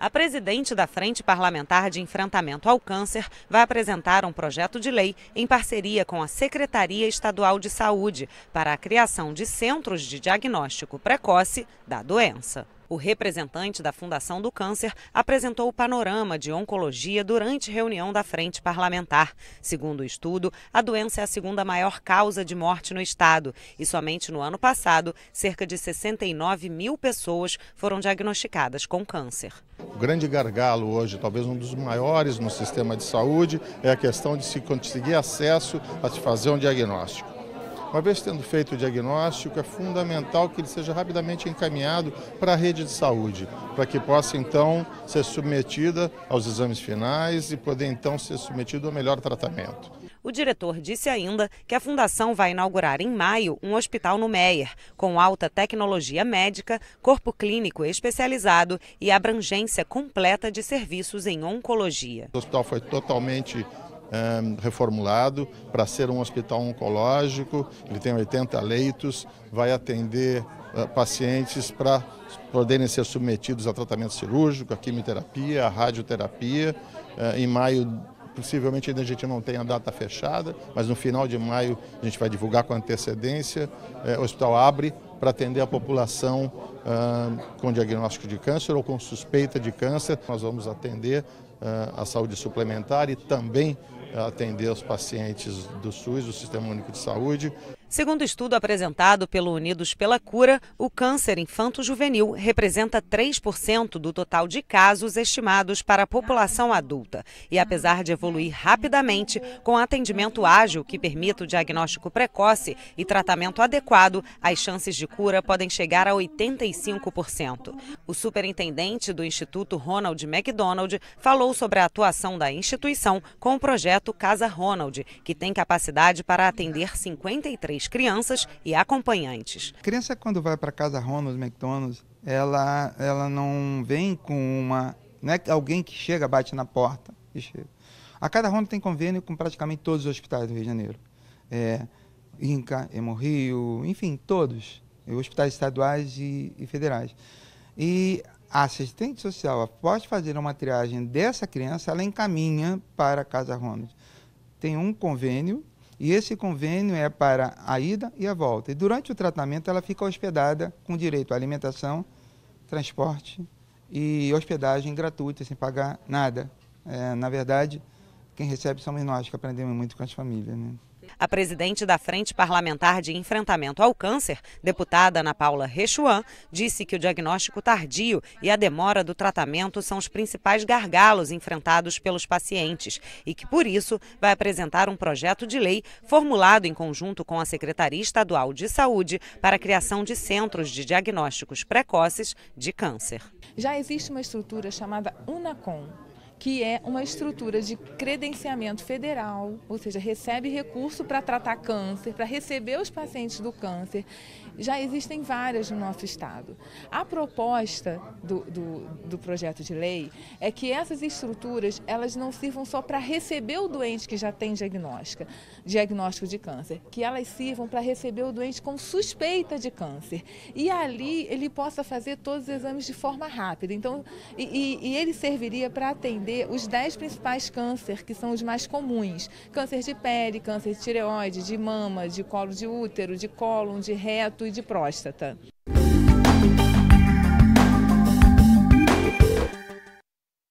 A presidente da Frente Parlamentar de Enfrentamento ao Câncer vai apresentar um projeto de lei em parceria com a Secretaria Estadual de Saúde para a criação de centros de diagnóstico precoce da doença. O representante da Fundação do Câncer apresentou o panorama de oncologia durante reunião da frente parlamentar. Segundo o estudo, a doença é a segunda maior causa de morte no estado e somente no ano passado, cerca de 69 mil pessoas foram diagnosticadas com câncer. O grande gargalo hoje, talvez um dos maiores no sistema de saúde, é a questão de se conseguir acesso a se fazer um diagnóstico. Uma vez tendo feito o diagnóstico, é fundamental que ele seja rapidamente encaminhado para a rede de saúde, para que possa então ser submetida aos exames finais e poder então ser submetido ao melhor tratamento. O diretor disse ainda que a fundação vai inaugurar em maio um hospital no Meier, com alta tecnologia médica, corpo clínico especializado e abrangência completa de serviços em oncologia. O hospital foi totalmente reformulado para ser um hospital oncológico, ele tem 80 leitos, vai atender ah, pacientes para poderem ser submetidos a tratamento cirúrgico, a quimioterapia, a radioterapia. Ah, em maio, possivelmente ainda a gente não tem a data fechada, mas no final de maio a gente vai divulgar com antecedência. Eh, o hospital abre para atender a população com diagnóstico de câncer ou com suspeita de câncer. Nós vamos atender ah, a saúde suplementar e também atender os pacientes do SUS, do Sistema Único de Saúde. Segundo estudo apresentado pelo Unidos pela Cura, o câncer infanto-juvenil representa 3% do total de casos estimados para a população adulta. E apesar de evoluir rapidamente, com atendimento ágil que permita o diagnóstico precoce e tratamento adequado, as chances de cura podem chegar a 85%. O superintendente do Instituto Ronald McDonald falou sobre a atuação da instituição com o projeto Casa Ronald, que tem capacidade para atender 53 jovens, crianças e acompanhantes. A criança, quando vai para casa Ronald McDonald's, ela, ela não vem com uma. Não é alguém que chega, bate na porta e chega. A Casa Ronald tem convênio com praticamente todos os hospitais do Rio de Janeiro. É, Inca, Hemorrio, enfim, todos. Hospitais estaduais e, e federais. E a assistente social, após fazer uma triagem dessa criança, ela encaminha para a Casa Ronald. Tem um convênio e esse convênio é para a ida e a volta. E durante o tratamento ela fica hospedada com direito à alimentação, transporte e hospedagem gratuita, sem pagar nada. É, na verdade, quem recebe somos nós que aprendemos muito com as famílias. Né? A presidente da Frente Parlamentar de Enfrentamento ao Câncer, deputada Ana Paula Rechuan, disse que o diagnóstico tardio e a demora do tratamento são os principais gargalos enfrentados pelos pacientes e que, por isso, vai apresentar um projeto de lei formulado em conjunto com a Secretaria Estadual de Saúde para a criação de centros de diagnósticos precoces de câncer. Já existe uma estrutura chamada UNACOM, que é uma estrutura de credenciamento federal, ou seja, recebe recurso para tratar câncer, para receber os pacientes do câncer. Já existem várias no nosso estado. A proposta do, do, do projeto de lei é que essas estruturas elas não sirvam só para receber o doente que já tem diagnóstico diagnóstico de câncer, que elas sirvam para receber o doente com suspeita de câncer e ali ele possa fazer todos os exames de forma rápida. Então, e, e, e ele serviria para atender entender os 10 principais cânceres, que são os mais comuns. Câncer de pele, câncer de tireoide, de mama, de colo de útero, de cólon, de reto e de próstata.